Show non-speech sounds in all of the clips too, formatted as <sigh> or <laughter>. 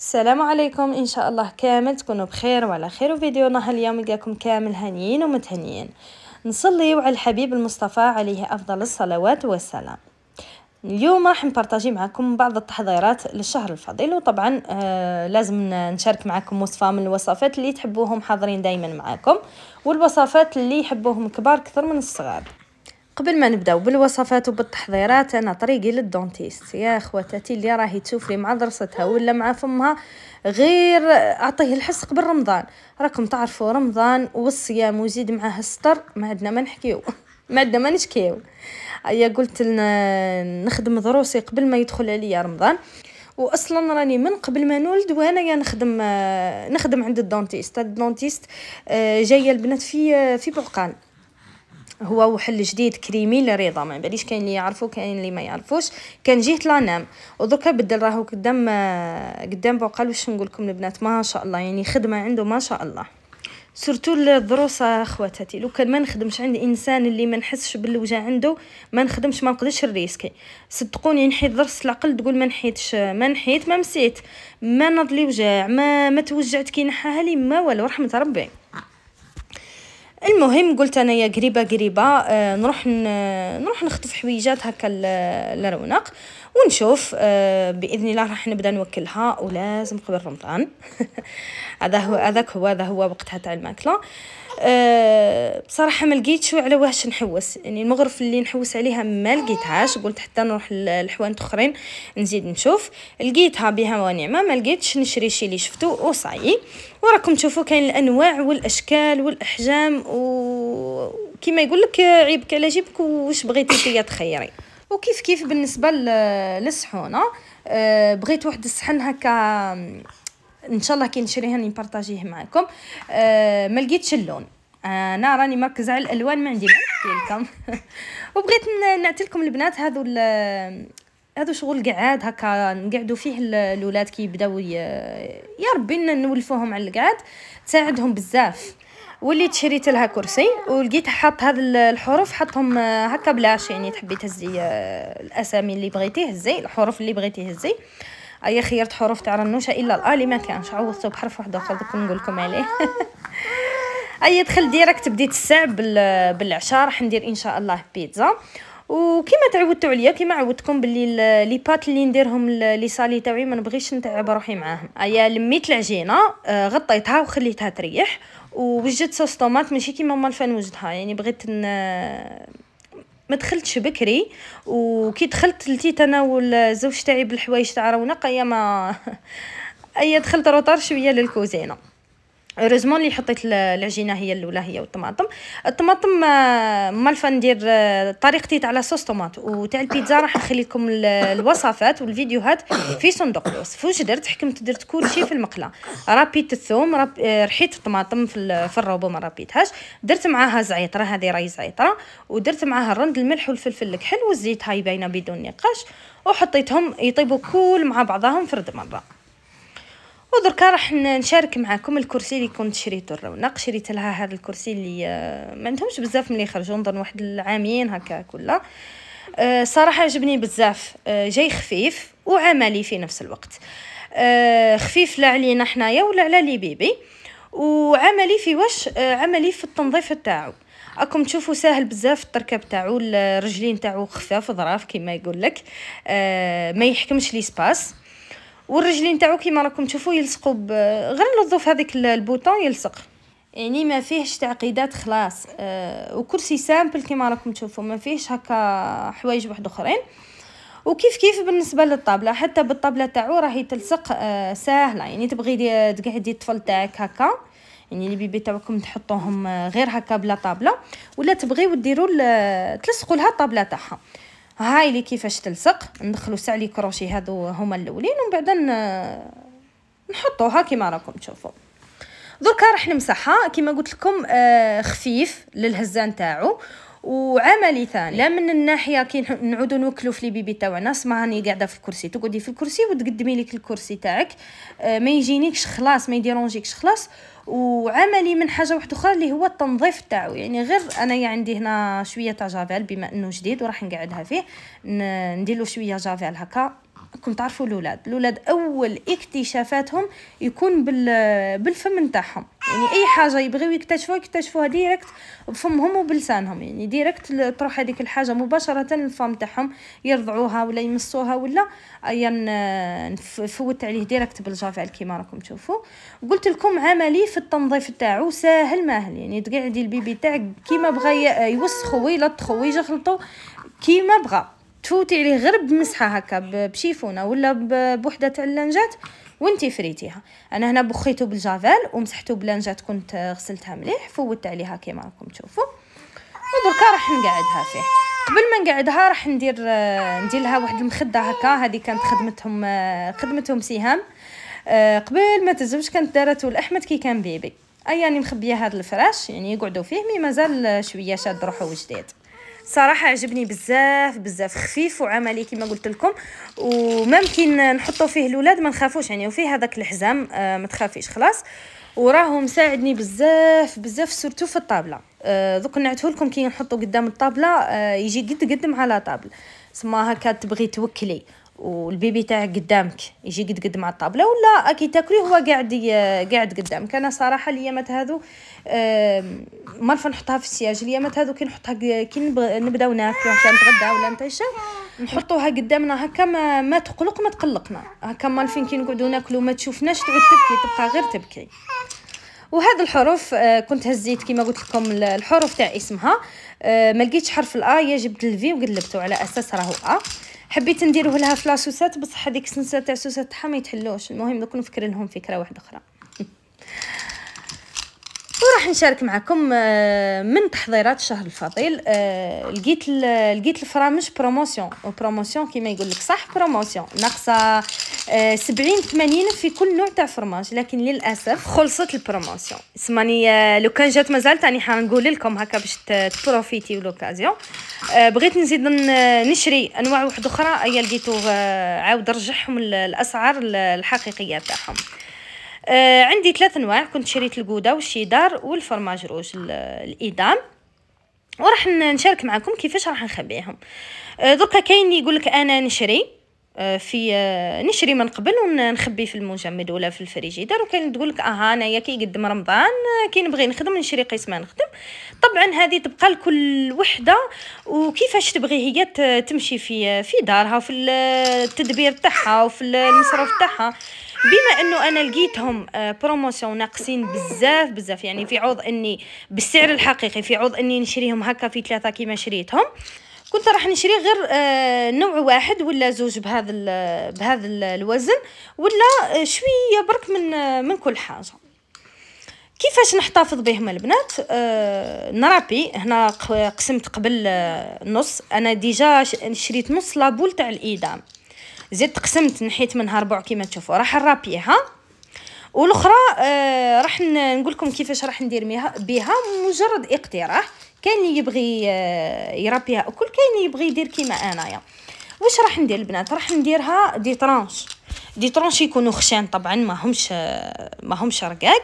السلام عليكم ان شاء الله كامل تكونوا بخير وعلى خير وفيديونا اليوم يلقاكم كامل هنيين ومتهنيين نصليو على الحبيب المصطفى عليه افضل الصلوات والسلام اليوم راح نبارطاجي معكم بعض التحضيرات للشهر الفضيل وطبعا آه لازم نشارك معكم وصفه من الوصفات اللي تحبوهم حاضرين دائما معاكم والوصفات اللي يحبوهم كبار كثر من الصغار قبل ما نبداو بالوصفات وبالتحضيرات انا طريقي للدونتيست يا خواتاتي اللي راهي لي مع ضرستها ولا مع فمها غير اعطيه الحس قبل رمضان راكم تعرفوا رمضان والصيام وزيد معاه الستر ما عندنا ما نحكيو <laughs> ما عندنا ما نشكيو يا قلت نخدم دروسي قبل ما يدخل عليا رمضان واصلا راني من قبل ما نولد وانا يا نخدم نخدم عند الدونتيست الدونتيست آه، جايه البنات في آه، في بوقان هو وحل جديد كريمي للرضا ما باليش كاين اللي يعرفو كاين اللي ما يعرفوش كان جيت لانام ودركا بدل راهو قدام قدام بقال واش نقول لكم البنات ما شاء الله يعني خدمه عنده ما شاء الله سورتو الدروس اخواتاتي لو كان ما نخدمش عند انسان اللي ما نحسش بالوجع عنده ما نخدمش ما نقدرش الريسكي صدقوني نحيد يعني درس العقل تقول ما نحيتش ما نحيت ما مسيت ما نضلي وجع ما ما توجعت كي نحاها لي ما والو رحمه ربي المهم قلت انايا قريبه قريبه آه، نروح نروح نخطف حويجات هكا لرونق ونشوف آه، باذن الله راح نبدا نوكلها ولازم قبل رمضان <laughs> هذا هو هذاك هو هذا هو وقتها تاع الماكله أه بصراحه ما لقيتش على واش نحوس يعني المغرف اللي نحوس عليها ما لقيتهاش قلت حتى نروح لحوانت اخرين نزيد نشوف لقيتها بها ونعمه ما لقيتش نشري شي اللي شفتو وصاي وراكم تشوفوا كاين الانواع والاشكال والاحجام وكما يقول لك عيبك على جيبك واش بغيتي تخيري وكيف كيف بالنسبه للصحونه آه؟ آه، بغيت واحد الصحن هكا ان شاء الله كي نشريها نبارطاجيه معكم آه، ما لقيتش اللون انا راني مركزه على الالوان ما عندي لكم <laughs> وبغيت نعطي لكم البنات هذو هذا شغل قعاد هكا نقعدوا فيه الولاد كي يبداو يا ربي نولفوهم على القعاد تساعدهم بزاف وليت شريت لها كرسي ولقيت حط هذا الحروف حطهم آه، هكا بلاش يعني تحبي تهزي آه، الاسامي اللي بغيتي هزي الحروف اللي بغيتي هزي ايا خيرت حروف تاع رنوشه الا الا اللي ما كانش عوضته بحرف واحد اخر دوك نقول لكم عليه <laughs> ايا دخل ديريكت بديت الساع بالعشاء راح ندير ان شاء الله بيتزا وكما تعودتوا عليا كما عودتكم باللي لي بات اللي نديرهم لي صالي تاعي ما نبغيش نتعب روحي معاهم ايا لميت العجينه آه، غطيتها وخليتها تريح ووجدت صوص طوماط ماشي كيما ماما الفان وجدها يعني بغيت ن... ما دخلتش بكري وكي دخلت لتيت انا والزوج تاعي بالحوايج تاع رونق ايا ما <laughs> ايا دخلت روطار شويه للكوزينه هوريزمون اللي حطيت العجينه هي الاولى هي والطماطم الطماطم آه، مالفه ندير آه، طريقتي تاع لاصوص طوماط وتاع البيتزا راح نخلي لكم الوصفات والفيديوهات في صندوق الوصف واش درت حكمت درت كل شيء في المقله رابيت الثوم راب... آه، رحيت الطماطم في, في الروبو ما رابيتهاش درت معاها زعيطره هذه راهي زعيطره ودرت معاها الرند الملح والفلفل الكحل والزيت هاي باينه بدون نقاش وحطيتهم يطيبوا كل مع بعضهم في رد مره ودركا راح نشارك معاكم الكرسي اللي كنت شريته الرونق شريت لها هذا الكرسي اللي آه، ما عندهمش بزاف ملي خرجوا نظن واحد العامين هكا كلها آه، صراحه عجبني بزاف آه، جاي خفيف وعملي في نفس الوقت خفيف لا علينا حنايا ولا على لي بيبي وعملي في واش عملي في التنظيف تاعو راكم تشوفوا ساهل بزاف التركب تاعو الرجلين تاعو خفاف ظراف كما يقول لك ما يحكمش لي سباس والرجلين تاعو كيما راكم تشوفوا يلصقوا غير نظف هذيك البوطون يلصق يعني ما فيهش تعقيدات خلاص آه وكرسي سامبل كيما راكم تشوفوا ما فيهش هكا حوايج واحد اخرين وكيف كيف بالنسبه للطابله حتى بالطابله تاعو راهي تلصق آه ساهله يعني تبغي تقعدي الطفل تاعك هكا يعني البيبي تاعكم تحطوهم آه، غير هكا بلا طابله ولا تبغيو ديروا تلصقوا لها الطابله تاعها هاي اللي كيفاش تلصق ندخلو ساع لي كروشي هادو هما الاولين ومن بعد نحطوها كيما راكم تشوفوا دركا راح نمسحها كيما قلت لكم آه، خفيف للهزان تاعو وعملي ثاني لا من الناحيه كي نعودو نوكلو في لي بيبي تاعنا سمعاني قاعده في الكرسي تقعدي في الكرسي وتقدمي لك الكرسي تاعك آه، ما يجينيكش خلاص ما يديرونجيكش خلاص وعملي من حاجه واحده اخرى اللي هو التنظيف تاعو يعني غير انا عندي هنا شويه تاع جافيل بما انه جديد وراح نقعدها فيه نديرلو شويه جافيل هكا راكم تعرفوا الاولاد الاولاد اول اكتشافاتهم يكون بال بالفم نتاعهم يعني اي حاجه يبغيو يكتشفوها يكتشفوها ديريكت بفمهم وبلسانهم يعني ديريكت تروح هذيك الحاجه مباشره للفم تاعهم يرضعوها ولا يمصوها ولا ايا نفوت عليه ديريكت بالجافع كيما راكم تشوفوا قلت لكم عملي في التنظيف تاعو ساهل ماهل يعني تقعدي البيبي تاعك كيما بغى يوسخو ويلطخو يجخلطو كيما بغى تفوتي عليه غير بمسحه هكا بشيفونه ولا بوحده تاع اللنجات وانتي فريتيها انا هنا بخيته بالجافيل ومسحته بلنجات كنت غسلتها مليح فوتت عليها كيما راكم تشوفوا ودركا راح نقعدها فيه قبل ما نقعدها راح ندير آه، ندير لها واحد المخده هكا هذه كانت خدمتهم آه، خدمتهم سهام آه، قبل ما تزوج كانت دارته لاحمد كي كان بيبي اياني مخبيه هذا الفراش يعني يقعدوا فيه مي مازال شويه شاد روحه جديد صراحه عجبني بزاف بزاف خفيف وعملي كما قلت لكم وممكن نحطوا فيه الاولاد ما نخافوش يعني وفيه هذاك الحزام آه ما تخافيش خلاص وراه مساعدني بزاف بزاف سورتو في الطابله آه دوك نعته لكم كي نحطو قدام الطابله آه يجي قد قد مع لا طابل سما هكا تبغي توكلي والبيبي تاعك قدامك يجي قد قد مع الطابله ولا كي تاكلي هو قاعد قاعد قدامك انا صراحه اليامات هذو ما نعرف نحطها في السياج اليامات هذو كي نحطها كي نبداو ناكلو عشان نتغدى ولا نتعشى نحطوها قدامنا هكا ما, ما تقلق ما تقلقنا هكا مالفين كي نقعدو ناكلو ما تشوفناش تعود تبكي تبقى غير تبكي وهذه الحروف آه، كنت هزيت كما قلت لكم الحروف تاع اسمها آه، ما لقيتش حرف الا جبت الفي وقلبته على اساس راهو ا حبيت نديره لها في لاصوصات بصح هذيك السنسه تاع سوسه تاعها ما يتحلوش المهم دوك نفكر لهم فكره واحده اخرى <laughs> وراح نشارك معكم آه، من تحضيرات الشهر الفضيل آه، لقيت لقيت الفرامج بروموسيون وبروموسيون كيما يقول لك صح بروموسيون ناقصه 70 آه، 80 في كل نوع تاع فرماج لكن للاسف خلصت البروموسيون سماني لو كان جات مازال تاني حنقول لكم هكا باش تبروفيتيو لوكازيون بغيت نزيد نشري انواع واحده اخرى هي لقيتو عاود رجعهم الاسعار الحقيقيه تاعهم آه عندي ثلاث انواع كنت شريت القوده والشيدار والفرماج روج الايدام وراح نشارك معكم كيفاش راح نخبيهم آه دركا كاين يقول لك انا نشري آه، في آه، نشري من قبل ونخبي في المجمد ولا في الفريجيدار وكاين تقول لك اها انايا كيقدم رمضان آه، كي نبغي نخدم نشري قيس ما نخدم طبعا هذه تبقى لكل وحده وكيفاش تبغي هي تمشي في في دارها وفي التدبير تاعها وفي المصروف تاعها بما انه انا لقيتهم بروموسيون آه، ناقصين بزاف بزاف يعني في عوض اني بالسعر الحقيقي في عوض اني نشريهم هكا في ثلاثه كيما شريتهم كنت راح نشري غير آه، نوع واحد ولا زوج بهذا بهذا الوزن ولا آه، شويه برك من من كل حاجه كيفاش نحتفظ بهم البنات نرابي هنا قسمت قبل نص انا ديجا شريت نص لابول تاع الايدام زدت قسمت نحيت منها ربع كيما تشوفوا راح نرابيها والاخرى آه راح نقول لكم كيفاش راح ندير بها مجرد اقتراح كاين يبغي آه يرابيها وكل كاين يبغي يدير كيما انايا واش راح ندير البنات راح نديرها دي ترانش دي ترانش يكونوا خشان طبعا ما همش آه، ما همش رقاق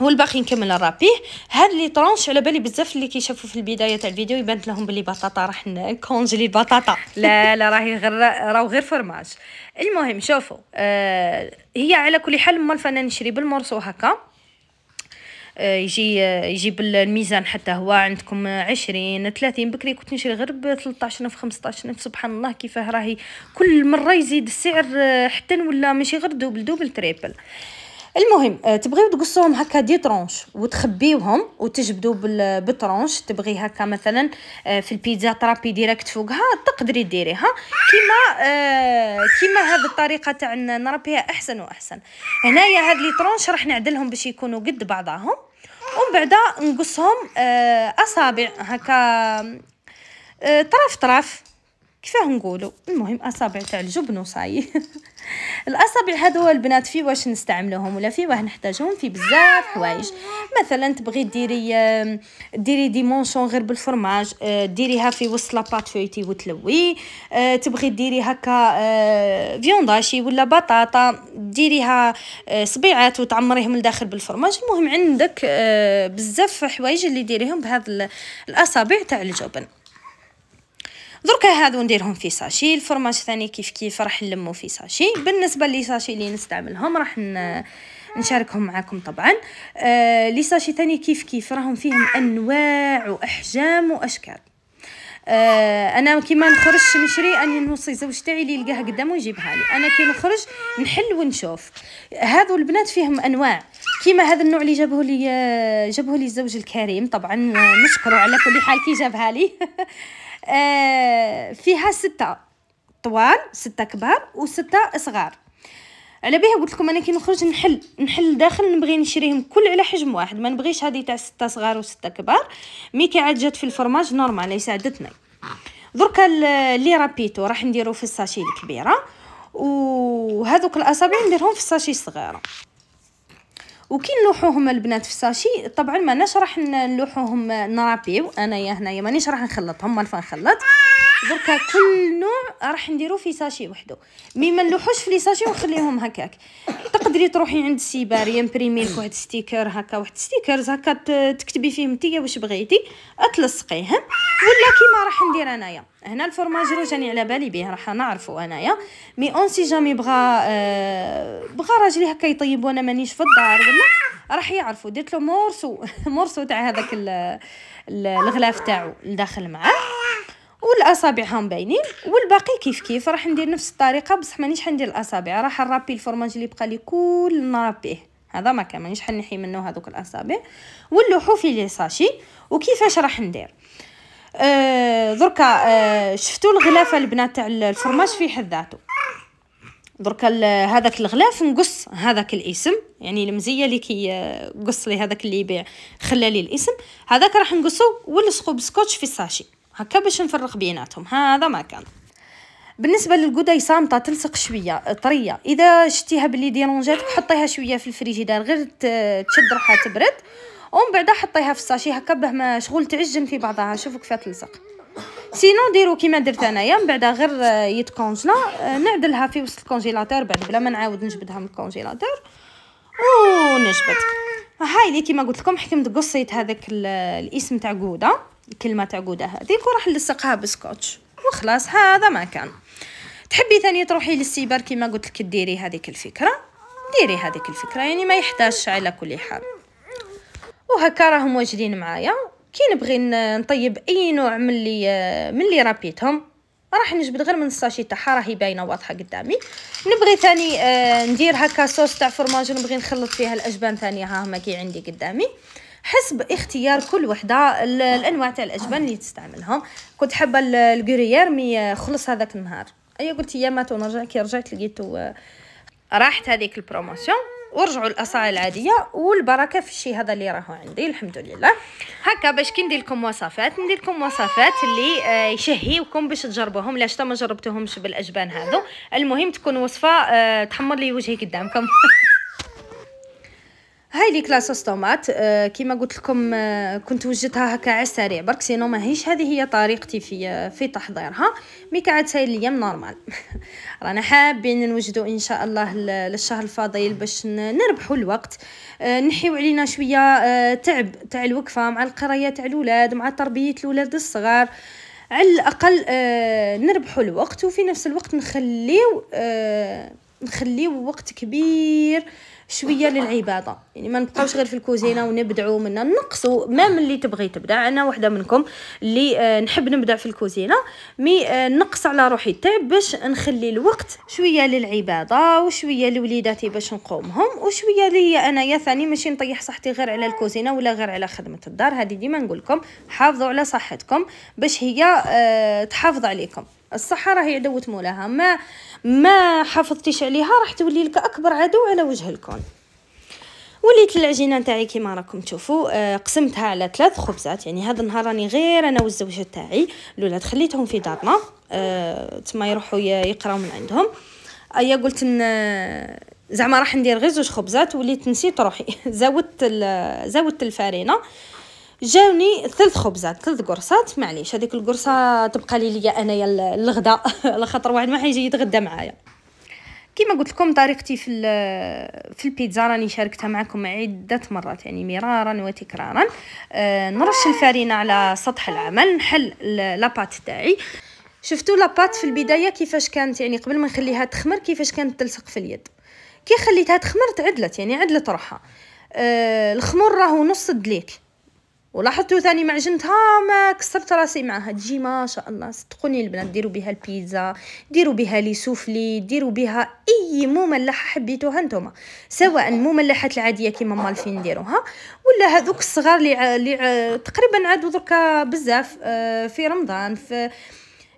والباقي نكمل نرابيه هاد لي طرونش على بالي بزاف اللي كيشافوا في البدايه تاع الفيديو يبانت لهم بلي بطاطا راح كونجلي البطاطا <laughs> لا لا راهي غير راهو غير فرماج المهم شوفوا آه هي على كل حال ما الفنان يشري بالمرصو هكا آه، يجي آه، يجيب الميزان حتى هو عندكم عشرين ثلاثين بكري كنت نشري غير ب 13 في 15 في سبحان الله كيفاه راهي كل مره يزيد السعر آه، حتى ولا ماشي غير دوبل دوبل تريبل المهم آه، تبغيو تقصوهم هكا دي طرونش وتخبيوهم وتجبدو بالترونش تبغي هكا مثلا آه، في البيتزا ترابي ديريكت فوقها تقدري ديريها كيما آه، كيما هذه الطريقه تاع نربيها احسن واحسن هنايا هاد لي طرونش راح نعدلهم باش يكونوا قد بعضاهم ومن بعد نقصهم اصابع هكا طرف طرف كيفاه نقولوا المهم اصابع تاع الجبن وصاي <laughs> الاصابع هذو البنات في واش نستعملوهم ولا في واه نحتاجهم في بزاف حوايج مثلا تبغي ديري ديري دي غير بالفرماج آه، ديريها في وسط لاباط فويتي وتلوي آه، تبغي ديري هكا آه، فيونداشي ولا بطاطا ديريها صبيعات وتعمريهم لداخل بالفرماج المهم عندك بزاف حوايج اللي ديريهم بهذا الاصابع تاع الجبن دركا هادو نديرهم في ساشي الفرماج ثاني كيف كيف راح نلمو في ساشي بالنسبه لي ساشي اللي نستعملهم راح نشاركهم معاكم طبعا آه لي ساشي ثاني كيف كيف راهم فيهم انواع واحجام واشكال آه انا كيما نخرج نشري اني نوصي زوج تاعي لي يلقاه قدامه يجيبها لي انا كي نخرج نحل ونشوف هذو البنات فيهم انواع كيما هذا النوع اللي جابه لي آه، جابه لي الزوج الكريم طبعا آه، نشكره على كل حال كي جابها لي <laughs> آه، فيها ستة طوال ستة كبار وستة صغار على بها قلت لكم انا كي نخرج نحل نحل داخل نبغي نشريهم كل على حجم واحد ما نبغيش هذه تاع ستة صغار وستة كبار مي كي عاد جات في الفرماج نورمال يساعدتني دركا لي رابيتو راح نديرو في الساشي الكبيره وهذوك الاصابع نديرهم في الساشي الصغيره وكي نلوحوهم البنات في ساشي طبعا ماناش راح نلوحوهم نرابيو انايا هنايا مانيش راح نخلطهم مالفا نخلط دركا كل نوع راح نديرو في ساشي وحده مي ما نلوحوش في لي ساشي ونخليهم هكاك تقدري تروحي عند سيبار يمبريمي لك واحد ستيكر هكا واحد ستيكرز هكا تكتبي فيهم انت واش بغيتي تلصقيهم ولا كيما راح ندير انايا هنا روج جاني على بالي بيه راح نعرفو انايا مي اون سي جامي بغا آه، بغا راجلي هكا يطيب وانا مانيش في الدار ولا راح يعرفو درت له مورسو <laughs> مورسو تاع هذاك الغلاف تاعو لداخل معاه والاصابع هم باينين والباقي كيف كيف راح ندير نفس الطريقه بصح مانيش حندير الاصابع راح نرابي الفرماج اللي بقى لي كل نرابيه هذا ما كان مانيش حنحي منه هذوك الاصابع واللحوف لي ساشي وكيفاش راح ندير آه، دركا آه، شفتوا الغلاف البنات تاع الفرماج في حد ذاته دركا هذاك الغلاف نقص هذاك الاسم يعني المزيه اللي كي آه، قص لي هذاك اللي يبيع خلى لي الاسم هذاك راح نقصو ونلصقو بسكوتش في الساشي هكا باش نفرق بيناتهم هذا ما كان بالنسبه للقداي صامته تلصق شويه طريه اذا شتيها باللي ديرونجاتك حطيها شويه في الفريجيدار غير تشد روحها تبرد ومن بعدها حطيها في الساشي هكا باه ما شغل تعجن في بعضها شوفوا كيفاه تلصق سينو ديرو كيما درت انايا من بعد غير يتكونجلا آه، نعدلها في وسط الكونجيلاتور بعد بلا ما نعاود نجبدها من الكونجيلاتور ونجبد هاي اللي كيما قلت لكم حكمت قصيت هذاك الاسم تاع قوده الكلمه تاع قوده هذيك وراح نلصقها بسكوتش وخلاص هذا ما كان تحبي ثاني تروحي للسيبر كيما قلت لك ديري هذيك الفكره ديري هذيك الفكره يعني ما يحتاجش على كل حال وهكا راهم واجدين معايا كي نبغي نطيب اي نوع من اللي من اللي رابيتهم راح نجبد غير من الساشي تاعها راهي باينه واضحه قدامي نبغي ثاني آه، ندير هكا صوص تاع فرماج نبغي نخلط فيها الاجبان ثانيه ها هما كي عندي قدامي حسب اختيار كل وحده الانواع تاع الاجبان اللي تستعملهم كنت حابه الكوريير مي خلص هذاك النهار اي قلت يا ما ونرجع كي رجعت لقيتو آه، راحت هذيك البروموسيون ورجعوا الاصاله العاديه والبركه في الشيء هذا اللي راهو عندي الحمد لله هكا باش كي ندير لكم وصفات ندير لكم وصفات اللي آه، يشهيوكم باش تجربوهم لاش ما جربتوهمش بالاجبان هذو المهم تكون وصفه آه، تحمر لي وجهي قدامكم <laughs> هاي لي كلاصوص طوماط آه، كيما قلت لكم آه، كنت وجدتها هكا على السريع برك سينو ماهيش هذه هي طريقتي في آه، في تحضيرها مي كعاد ساير ليا نورمال <laughs> رانا حابين نوجدوا ان شاء الله للشهر الفضيل باش نربحوا الوقت نحيو علينا شويه تعب تاع الوقفه مع القرايه تاع الاولاد مع تربيه الاولاد الصغار على الاقل نربحوا الوقت وفي نفس الوقت نخليو نخليو وقت كبير شويه للعباده يعني ما نبقاوش غير في الكوزينه ونبدعوا منها نقصوا ميم اللي تبغي تبدا انا وحده منكم اللي آه، نحب نبدا في الكوزينه مي آه، نقص على روحي تعب باش نخلي الوقت شويه للعباده وشويه لوليداتي باش نقومهم وشويه ليا انايا ثاني ماشي نطيح صحتي غير على الكوزينه ولا غير على خدمه الدار هذه ديما نقول لكم حافظوا على صحتكم باش هي آه، تحافظ عليكم الصحة راهي عدوة مولاها ما ما حافظتيش عليها راح تولي لك اكبر عدو على وجه الكون وليت العجينه نتاعي كيما راكم تشوفوا آه، قسمتها على ثلاث خبزات يعني هذا النهار راني غير انا والزوجه تاعي الاولاد خليتهم في دارنا آه تما يروحوا يقراو من عندهم ايا قلت ان آه، زعما راح ندير غير زوج خبزات وليت نسيت روحي <laughs> زودت زودت الفارينه جاوني ثلاث خبزات ثلاث قرصات معليش هذيك القرصه تبقى لي ليا انايا الغداء <laughs> على خاطر واحد ما حيجي يتغدى معايا كما قلت لكم طريقتي في في البيتزا راني شاركتها معكم عده مرات يعني مرارا وتكرارا آه، نرش الفرينه على سطح العمل نحل لاباط تاعي شفتوا لاباط في البدايه كيفاش كانت يعني قبل ما نخليها تخمر كيفاش كانت تلصق في اليد كي خليتها تخمر تعدلت يعني عدلت روحها آه، الخمر راهو نص دليك ولاحظتوا ثاني معجنتها ما كسرت راسي معها تجي ما شاء الله صدقوني البنات ديروا بها البيتزا ديروا بها لي سوفلي ديروا بها اي مملحه حبيتوها نتوما سواء المملحات العاديه كيما مالفين نديروها ولا هذوك الصغار اللي تقريبا عادوا دركا بزاف آه، في رمضان في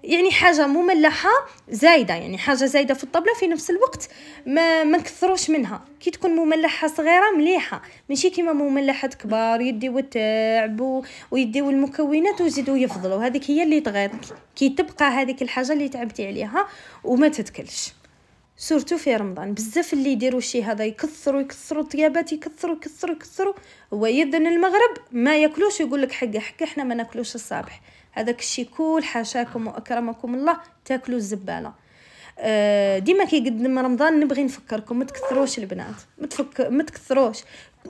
يعني حاجه مملحه زايده يعني حاجه زايده في الطبله في نفس الوقت ما ما نكثروش منها كي تكون مملحه صغيره مليحه ماشي كيما مملحات كبار يديو التعب ويدي المكونات ويزيدوا يفضلوا هذيك هي اللي تغيط كي تبقى هذيك الحاجه اللي تعبتي عليها وما تتكلش سورتو في رمضان بزاف اللي يديروا شي هذا يكثروا يكثروا الطيابات يكثروا يكثروا يكثروا هو المغرب ما ياكلوش يقول لك حق حق حنا ما ناكلوش الصباح هذاك الشيء كل حاشاكم واكرمكم الله تاكلوا الزباله أه، ديما كيقدم رمضان نبغي نفكركم ما تكثروش البنات ما متفك... ما تكثروش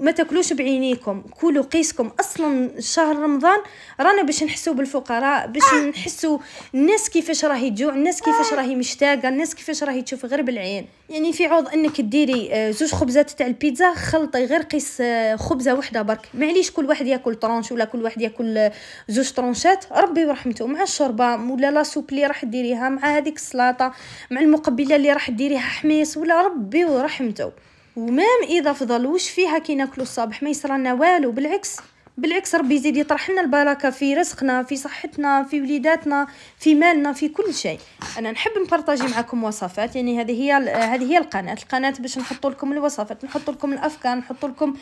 ما تاكلوش بعينيكم كلوا قيسكم اصلا شهر رمضان رانا باش نحسوا بالفقراء باش آه. نحسوا الناس كيفاش راهي تجوع الناس كيفاش آه. راهي مشتاقه الناس كيفاش راهي تشوف غير بالعين يعني في عوض انك ديري آه، زوج خبزات تاع البيتزا خلطي غير قيس خبزه وحده برك معليش كل واحد ياكل طرونش ولا كل واحد ياكل زوج طرونشات ربي ورحمته مع الشوربه ولا لا سوب اللي راح ديريها مع هذيك السلطه مع المقبله اللي راح ديريها حميص ولا ربي ورحمته ومام اذا فضلوش فيها كي ناكلو الصباح ما يصرالنا والو بالعكس بالعكس ربي يزيد يطرح لنا البركه في رزقنا في صحتنا في وليداتنا في مالنا في كل شيء انا نحب نبارطاجي معكم وصفات يعني هذه هي هذه هي القناه القناه باش نحط لكم الوصفات نحط لكم الافكار نحط لكم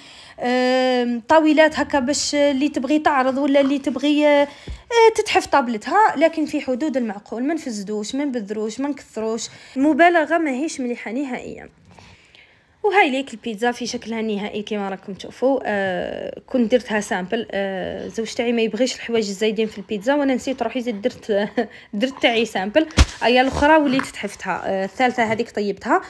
طاولات هكا باش اللي تبغي تعرض ولا اللي تبغي آه، تتحف طابلتها لكن في حدود المعقول ما نفزدوش ما نبذروش ما نكثروش المبالغه ماهيش مليحه نهائيا وهاي ليك البيتزا في شكلها النهائي كما راكم تشوفوا آه كنت درتها سامبل آه زوج تاعي ما يبغيش الحوايج الزايدين في البيتزا وانا نسيت روحي زيد درت <laughs> درت تاعي سامبل ايا الاخرى وليت تحفتها آه الثالثه هذيك طيبتها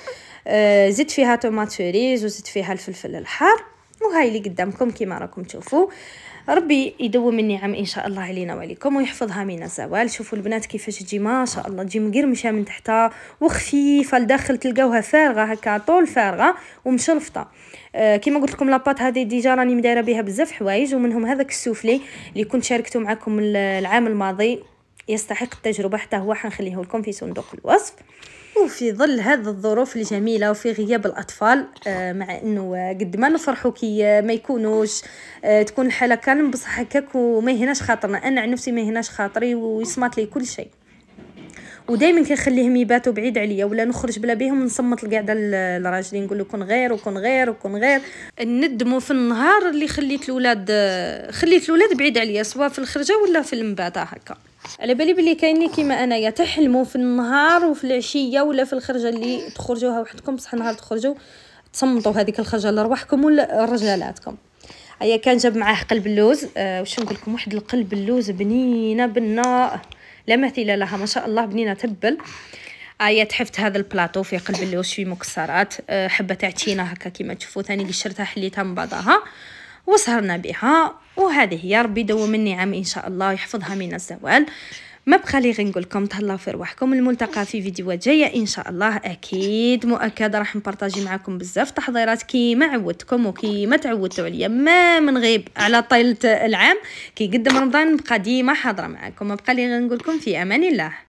آه زدت فيها تومات فريز وزدت فيها الفلفل الحار وهاي اللي قدامكم كما راكم تشوفوا آه ربي يدوم النعم ان شاء الله علينا وعليكم ويحفظها من الزوال شوفوا البنات كيفاش تجي ما شاء الله تجي مقرمشه من تحتها وخفيفه لداخل تلقاوها فارغه هكا طول فارغه ومشلفطه آه كما قلت لكم لاباط هذه ديجا راني مدايره بها بزاف حوايج ومنهم هذاك السوفلي اللي كنت شاركته معكم العام الماضي يستحق التجربة حتى هو حنخليه لكم في صندوق الوصف وفي ظل هذه الظروف الجميلة وفي غياب الأطفال آه، مع أنه قد ما نفرحوا كي ما يكونوش آه، تكون الحالة كان بصح هكاك وما يهناش خاطرنا أنا عن نفسي ما يهناش خاطري ويصمت لي كل شيء ودائما كنخليهم يباتوا بعيد عليا ولا نخرج بلا بيهم نصمت القعده لراجلي نقول له كون غير وكون غير وكون غير ندموا في النهار اللي خليت الاولاد آه، خليت الاولاد بعيد عليا سواء في الخرجه ولا في المباتة هكا على بالي بلي كاينين كيما انايا تحلموا في النهار وفي العشيه ولا في الخرجه اللي تخرجوها وحدكم بصح نهار تخرجوا تصمتوا هذيك الخرجه لرواحكم ولا رجالاتكم هيا كان جاب معاه قلب اللوز أه واش نقول لكم واحد القلب اللوز بنينه بناء لا مثيل لها ما شاء الله بنينه تبل هيا تحفت هذا البلاطو في قلب اللوز شويه مكسرات أه حبه تاع هكا كيما تشوفوا ثاني قشرتها حليتها من بعضها وسهرنا بها وهذه هي ربي يدومني النعم ان شاء الله يحفظها من الزوال ما بخلي لي غير نقول لكم تهلاو في رواحكم الملتقى في فيديوهات جايه ان شاء الله اكيد مؤكد راح نبارطاجي معكم بزاف تحضيرات كيما عودتكم وكيما تعودتوا عليا ما منغيب على طيله العام كي قدم رمضان نبقى ديما حاضره معكم ما بقى لي غير نقول لكم في امان الله